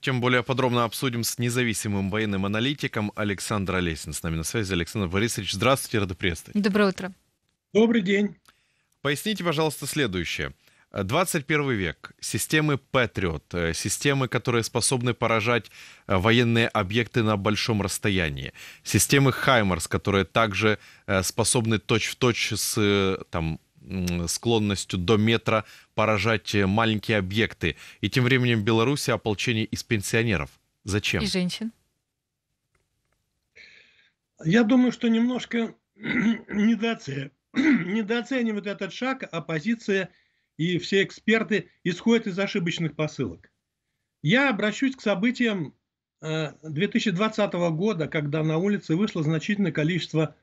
Тем более подробно обсудим с независимым военным аналитиком Александр Олесин. С нами на связи Александр Борисович. Здравствуйте, рада приветствовать. Доброе утро. Добрый день. Поясните, пожалуйста, следующее. 21 век. Системы Патриот, э, системы, которые способны поражать э, военные объекты на большом расстоянии, системы Хаймарс, которые также э, способны точь-в-точь -точь с там, склонностью до метра поражать э, маленькие объекты. И тем временем в Беларуси ополчение из пенсионеров. Зачем? И женщин. Я думаю, что немножко недооценивает этот шаг оппозиция и все эксперты исходят из ошибочных посылок. Я обращусь к событиям 2020 э, года, когда на улице вышло значительное количество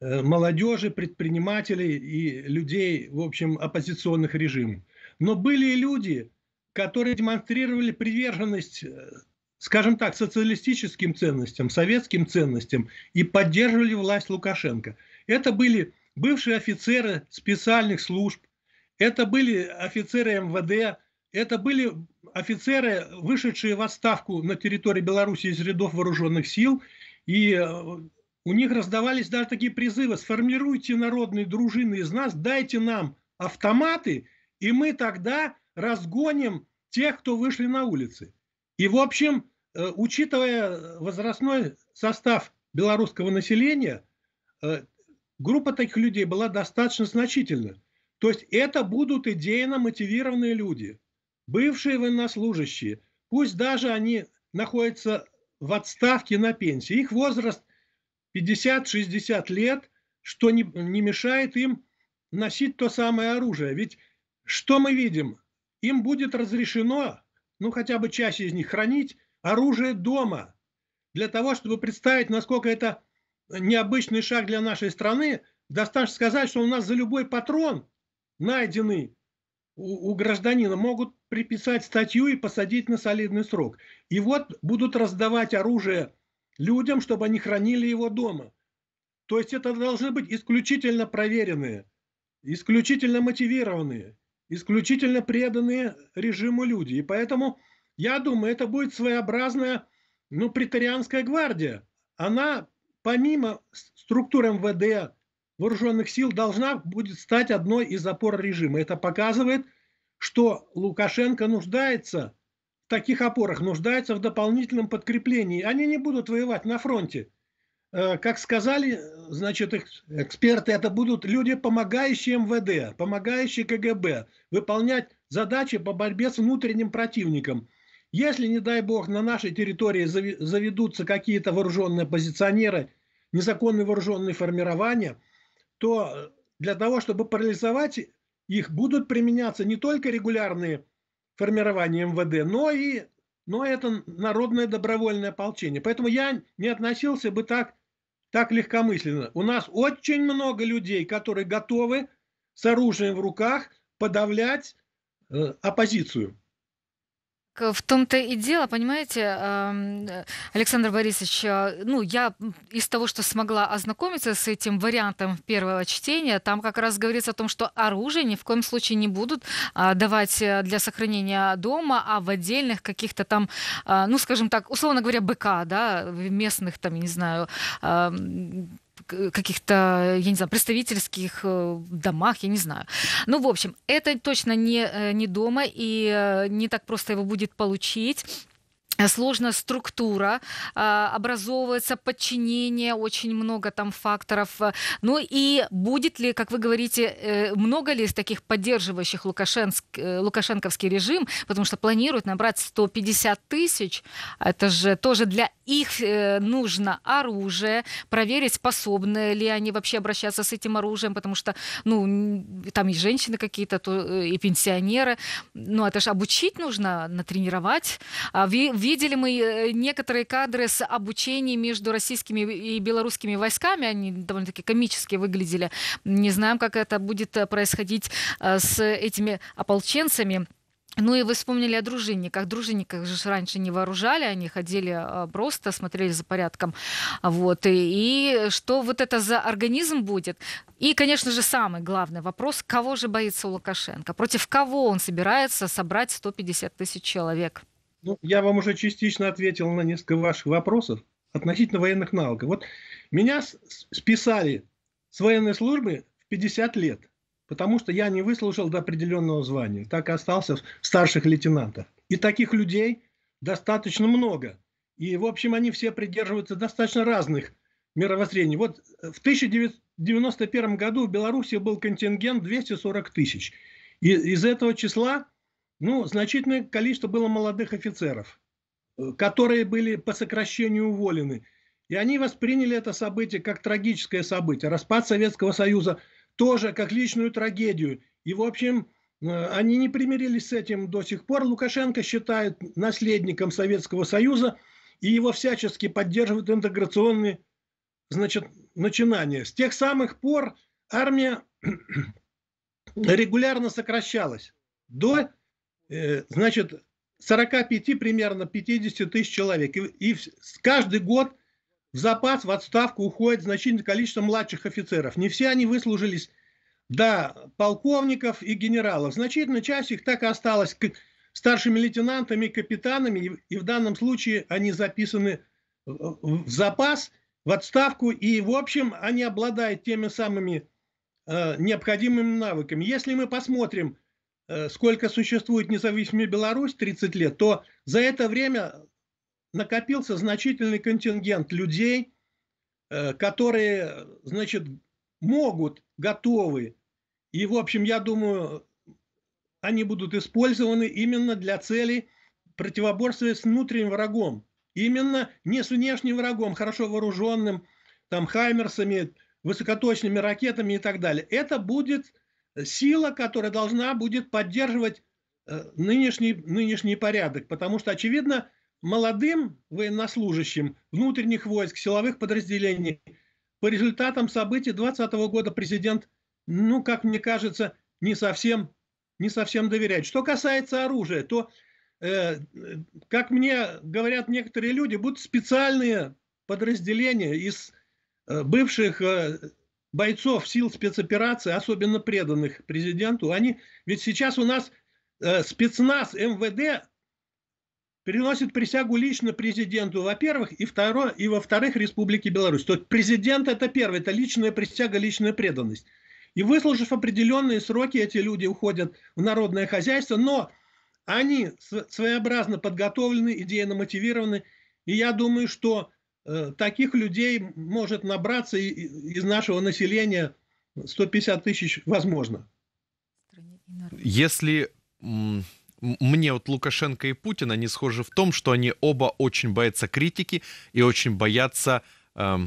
э, молодежи, предпринимателей и людей, в общем, оппозиционных режимов. Но были и люди, которые демонстрировали приверженность, э, скажем так, социалистическим ценностям, советским ценностям и поддерживали власть Лукашенко. Это были бывшие офицеры специальных служб, это были офицеры МВД, это были офицеры, вышедшие в отставку на территории Беларуси из рядов вооруженных сил, и э, у них раздавались даже такие призывы, сформируйте народные дружины из нас, дайте нам автоматы, и мы тогда разгоним тех, кто вышли на улицы. И, в общем, э, учитывая возрастной состав белорусского населения, э, группа таких людей была достаточно значительна. То есть это будут идейно мотивированные люди, бывшие военнослужащие, пусть даже они находятся в отставке на пенсии. Их возраст 50-60 лет, что не, не мешает им носить то самое оружие. Ведь что мы видим? Им будет разрешено, ну хотя бы часть из них, хранить оружие дома. Для того, чтобы представить, насколько это необычный шаг для нашей страны, достаточно сказать, что у нас за любой патрон, найденный у, у гражданина, могут приписать статью и посадить на солидный срок. И вот будут раздавать оружие людям, чтобы они хранили его дома. То есть это должны быть исключительно проверенные, исключительно мотивированные, исключительно преданные режиму люди. И поэтому, я думаю, это будет своеобразная, ну, претарианская гвардия. Она, помимо структур МВД, вооруженных сил, должна будет стать одной из опор режима. Это показывает, что Лукашенко нуждается в таких опорах, нуждается в дополнительном подкреплении. Они не будут воевать на фронте. Э, как сказали, значит, эксперты, это будут люди, помогающие МВД, помогающие КГБ выполнять задачи по борьбе с внутренним противником. Если, не дай бог, на нашей территории заведутся какие-то вооруженные позиционеры, незаконные вооруженные формирования, то э, для того, чтобы парализовать их, будут применяться не только регулярные формирования МВД, но и но это народное добровольное ополчение. Поэтому я не относился бы так так легкомысленно. У нас очень много людей, которые готовы с оружием в руках подавлять э, оппозицию. Э, в том-то и дело, понимаете, эм, э, Александр Борисович, э, ну, я из того, что смогла ознакомиться с этим вариантом первого чтения, там как раз говорится о том, что оружие ни в коем случае не будут давать для сохранения дома, а в отдельных каких-то там, ну, скажем так, условно говоря, БК, да, местных там, я не знаю, эм, каких-то, я не знаю, представительских э, домах, я не знаю. Ну, в общем, это точно не, э, не дома, и э, не так просто его будет получить. Э, сложная структура э, образовывается, подчинение, очень много там факторов. Ну и будет ли, как вы говорите, э, много ли из таких поддерживающих Лукашенск, Лукашенковский режим, потому что планируют набрать 150 тысяч, это же тоже для их нужно оружие, проверить, способны ли они вообще обращаться с этим оружием, потому что, ну, там и женщины какие-то, и пенсионеры, ну, это же обучить нужно, натренировать. А В Видели мы э, некоторые кадры с обучением между российскими и белорусскими войсками. Они довольно-таки комически выглядели. Не знаем, как это будет э, происходить э, с этими ополченцами. Ну и вы вспомнили о дружинниках. Дружинниках же раньше не вооружали, они ходили просто, смотрели за порядком. Вот. И, и что вот это за организм будет? И, конечно же, самый главный вопрос, кого же боится Лукашенко? Против кого он собирается собрать 150 тысяч человек? Ну, я вам уже частично ответил на несколько ваших вопросов относительно военных навыков. Вот меня списали с военной службы в 50 лет, потому что я не выслужил до определенного звания, так и остался в старших лейтенантах. И таких людей достаточно много. И, в общем, они все придерживаются достаточно разных мировоззрений. Вот в 1991 году в Беларуси был контингент 240 тысяч. И из этого числа ну, значительное количество было молодых офицеров, э, которые были по сокращению уволены. И они восприняли это событие как трагическое событие. Распад Советского Союза тоже как личную трагедию. И, в общем, э, они не примирились с этим до сих пор. Лукашенко считает наследником Советского Союза и его всячески поддерживают интеграционные значит, начинания. С тех самых пор армия регулярно сокращалась до Э, значит, 45 примерно 50 тысяч человек. И, и каждый год в запас, в отставку уходит значительное количество младших офицеров. Не все они выслужились до полковников и генералов. Значительная часть их так и осталась старшими лейтенантами, капитанами, и, и в данном случае они записаны в запас, в отставку, и, в общем, они обладают теми самыми э, необходимыми навыками. Если мы посмотрим – Э, сколько существует независимая Беларусь, 30 лет, то за это время накопился значительный контингент людей, э, которые, значит, могут, готовы. И, в общем, я думаю, они будут использованы именно для целей противоборствия с внутренним врагом. Именно не с внешним врагом, хорошо вооруженным, там, хаймерсами, высокоточными ракетами и так далее. Это будет сила, которая должна будет поддерживать э, нынешний, нынешний порядок. Потому что, очевидно, молодым военнослужащим внутренних войск, силовых подразделений, по результатам событий 2020 года президент, ну, как мне кажется, не совсем, не совсем доверяет. Что касается оружия, то, э, как мне говорят некоторые люди, будут специальные подразделения из э, бывших э, бойцов сил спецоперации, особенно преданных президенту, они... Ведь сейчас у нас э, спецназ МВД переносит присягу лично президенту, во-первых, и, второ, и во-вторых, Республике Беларусь. То есть президент это первый, это личная присяга, личная преданность. И выслужив определенные сроки, эти люди уходят в народное хозяйство, но они своеобразно подготовлены, идейно мотивированы. И я думаю, что Э, таких людей может набраться из нашего населения 150 тысяч, возможно. Если мне вот Лукашенко и Путин, они схожи в том, что они оба очень боятся критики и очень боятся э,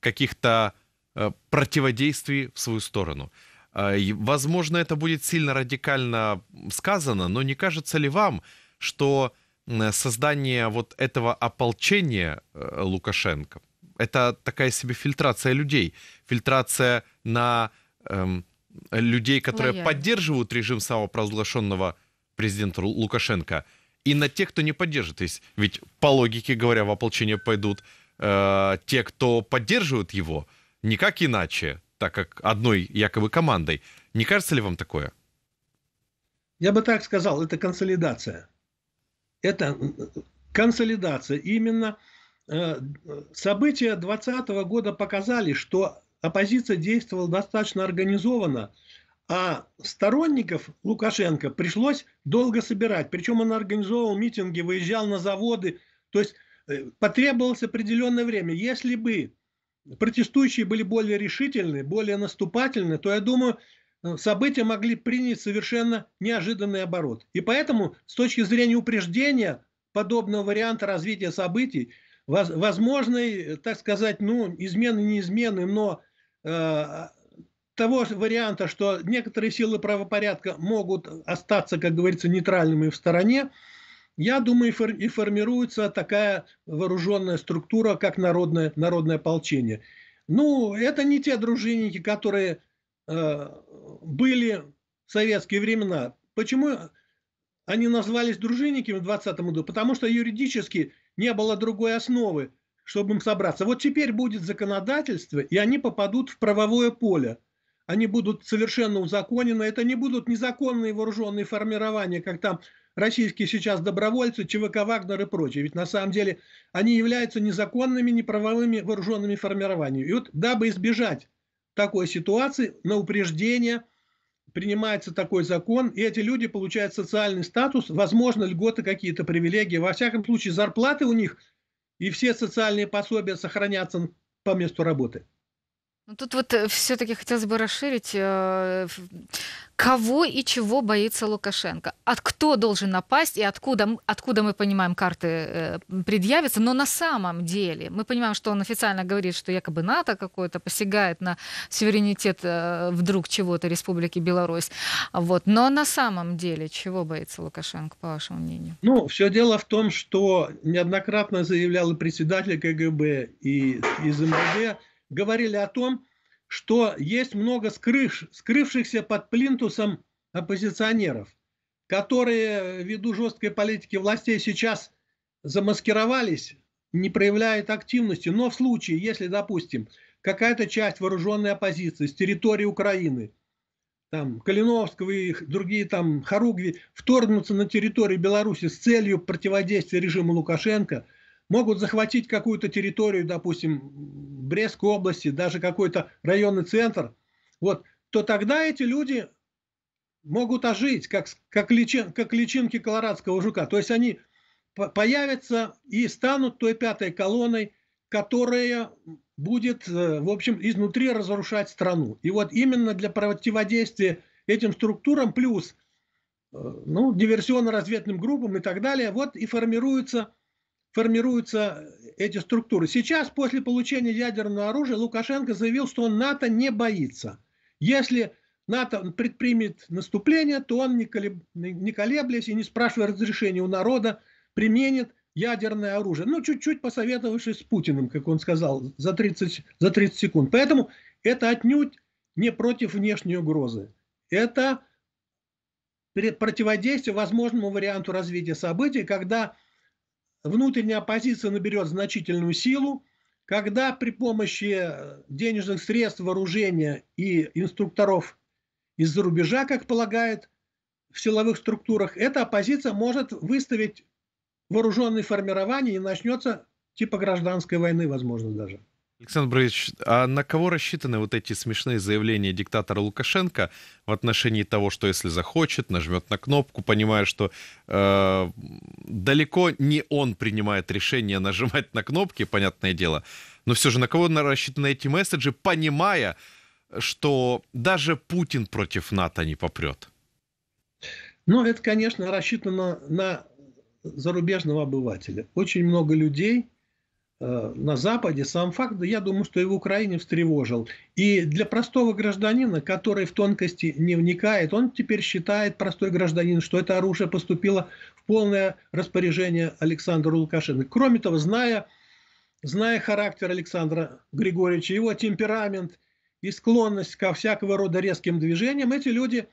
каких-то э, противодействий в свою сторону. Э, возможно, это будет сильно радикально сказано, но не кажется ли вам, что Э, создание вот этого ополчения э, Лукашенко. Это такая себе фильтрация людей, фильтрация на эм, людей, которые Лояльно. поддерживают режим самопровозглашенного президента Лукашенко, и на тех, кто не поддержит. То есть, ведь по логике говоря, в ополчение пойдут э, те, кто поддерживают его, никак иначе, так как одной якобы командой. Не кажется ли вам такое? Я бы так сказал, это консолидация это консолидация. Именно э, события 2020 года показали, что оппозиция действовала достаточно организованно, а сторонников Лукашенко пришлось долго собирать. Причем он организовал митинги, выезжал на заводы. То есть э, потребовалось определенное время. Если бы протестующие были более решительны, более наступательны, то я думаю, Э, события могли принять совершенно неожиданный оборот. И поэтому с точки зрения упреждения подобного варианта развития событий, возможной, так сказать, ну, измены не но э, того варианта, что некоторые силы правопорядка могут остаться, как говорится, нейтральными в стороне, я думаю, и формируется такая вооруженная структура, как народное, народное ополчение. Ну, это не те дружинники, которые а, были в советские времена. Почему они назвались дружинниками в 20 году? Потому что юридически не было другой основы, чтобы им собраться. Вот теперь будет законодательство, и они попадут в правовое поле. Они будут совершенно узаконены. Это не будут незаконные вооруженные формирования, как там российские сейчас добровольцы, ЧВК «Вагнер» и прочее. Ведь на самом деле они являются незаконными, неправовыми вооруженными формированиями. И вот дабы избежать такой ситуации на упреждение принимается такой закон, и эти люди получают социальный статус, возможно, льготы какие-то, привилегии. Во всяком случае, зарплаты у них и все социальные пособия сохранятся по месту работы. Ну, тут вот э, все-таки хотелось бы расширить, э, кого и чего боится Лукашенко. От кто должен напасть и откуда, откуда мы понимаем, карты э, предъявятся. Но на самом деле мы понимаем, что он официально говорит, что якобы НАТО какое-то посягает на суверенитет вдруг чего-то Республики Беларусь. Вот. Но на самом деле чего боится Лукашенко, по вашему мнению? Ну, все дело в том, что неоднократно заявлял и председатель КГБ, и из МВД, говорили о том, что есть много скрыш, скрывшихся под плинтусом оппозиционеров, которые ввиду жесткой политики властей сейчас замаскировались, не проявляют активности. Но в случае, если, допустим, какая-то часть вооруженной оппозиции с территории Украины, там, Калиновского и другие там, Харугви, вторгнутся на территорию Беларуси с целью противодействия режиму Лукашенко – могут захватить какую-то территорию, допустим, Брестской области, даже какой-то районный центр, вот, то тогда эти люди могут ожить, как, как, личин, как личинки колорадского жука. То есть они появятся и станут той пятой колонной, которая будет, э, в общем, изнутри разрушать страну. И вот именно для противодействия этим структурам, плюс э, ну, диверсионно-разведным группам и так далее, вот и формируется формируются э, эти структуры. Сейчас, после получения ядерного оружия, Лукашенко заявил, что он НАТО не боится. Если НАТО предпримет наступление, то он, не, колеб... не колеблясь и не спрашивая разрешения у народа, применит ядерное оружие. Ну, чуть-чуть посоветовавшись с Путиным, как он сказал, за 30, за 30 секунд. Поэтому это отнюдь не против внешней угрозы. Это противодействие возможному варианту развития событий, когда внутренняя оппозиция наберет значительную силу, когда при помощи э, денежных средств, вооружения и инструкторов из-за рубежа, как полагает, в силовых структурах, эта оппозиция может выставить вооруженные формирования и начнется типа гражданской войны, возможно, даже. Александр Борисович, а на кого рассчитаны вот эти смешные заявления диктатора Лукашенко в отношении того, что если захочет, нажмет на кнопку, понимая, что э, далеко не он принимает решение нажимать на кнопки, понятное дело, но все же на кого рассчитаны эти месседжи, понимая, что даже Путин против НАТО не попрет? Ну, это, конечно, рассчитано на зарубежного обывателя. Очень много людей, Э, на Западе, сам факт, я думаю, что и в Украине встревожил. И для простого гражданина, который в тонкости не вникает, он теперь считает, простой гражданин, что это оружие поступило в полное распоряжение Александра Лукашенко. Кроме того, зная, зная характер Александра Григорьевича, его темперамент и склонность ко всякого рода резким движениям, эти люди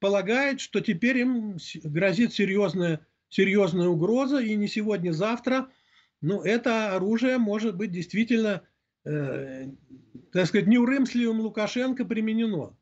полагают, что теперь им грозит серьезная, серьезная угроза, и не сегодня-завтра а – ну, это оружие может быть действительно, э, так сказать, неурымсливым Лукашенко применено.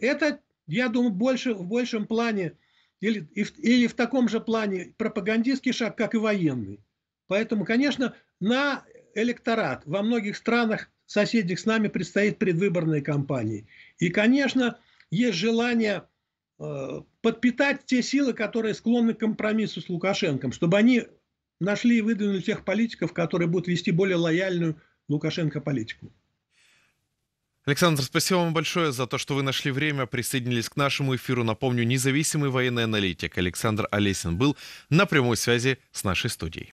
Это, я думаю, больше, в большем плане, или, или в таком же плане пропагандистский шаг, как и военный. Поэтому, конечно, на электорат во многих странах соседних с нами предстоит предвыборная кампания. И, конечно, есть желание э, подпитать те силы, которые склонны к компромиссу с Лукашенком, чтобы они нашли и выдвинули тех политиков, которые будут вести более лояльную Лукашенко политику. Александр, спасибо вам большое за то, что вы нашли время, присоединились к нашему эфиру. Напомню, независимый военный аналитик Александр Олесин был на прямой связи с нашей студией.